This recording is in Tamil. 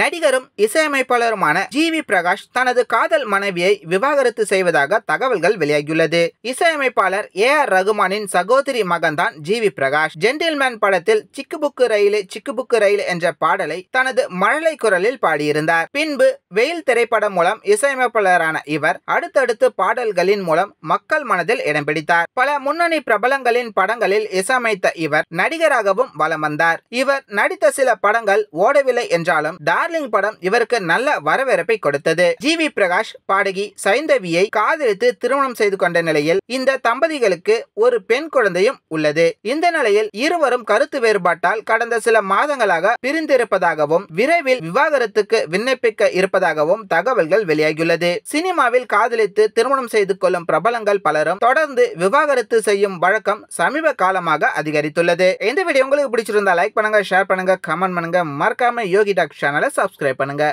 நடிகரும் இசையமைப்பாளருமான ஜி வி பிரகாஷ் தனது காதல் மனைவியை விவாகரத்து செய்வதாக தகவல்கள் வெளியாகியுள்ளது இசையமைப்பாளர் ஏ ஆர் ரகுமானின் சகோதரி மகன்தான் ஜி வி பிரகாஷ் ஜென்டில்மேன் படத்தில் சிக்குபுக்கு ரயிலே சிக்குபுக்கு ரயில் என்ற பாடலை தனது மழலை குரலில் பாடியிருந்தார் பின்பு வெயில் திரைப்படம் மூலம் இசையமைப்பாளரான இவர் அடுத்தடுத்து பாடல்களின் மூலம் மக்கள் மனதில் இடம் பிடித்தார் பல முன்னணி பிரபலங்களின் படங்களில் இசையமைத்த இவர் நடிகராகவும் வலம் வந்தார் இவர் நடித்த சில படங்கள் ஓடவில்லை என்றாலும் டார்லிங் படம் இவருக்கு நல்ல வரவேற்பை கொடுத்தது ஜி வி பிரகாஷ் பாடகி சைந்தவியை காதலித்து திருமணம் செய்து கொண்ட நிலையில் இந்த தம்பதிகளுக்கு ஒரு பெண் குழந்தையும் உள்ளது இந்த நிலையில் இருவரும் கருத்து வேறுபாட்டால் கடந்த சில மாதங்களாக பிரிந்திருப்பதாகவும் விரைவில் விவாகரத்துக்கு விண்ணப்பிக்க இருப்பதாகவும் தகவல்கள் வெளியாகியுள்ளது சினிமாவில் காதலித்து திருமணம் செய்து கொள்ளும் பிரபலங்கள் பலரும் தொடர்ந்து விவாகரத்து செய்யும் வழக்கம் சமீப காலமாக அதிகரித்துள்ளது இந்த வீடியோ உங்களுக்கு பிடிச்சிருந்தா லைக் பண்ணுங்க ஷேர் பண்ணுங்க கமெண்ட் பண்ணுங்க மறக்காம யோகி டாக் சேனலை சப்ஸ்கிரைப் பண்ணுங்க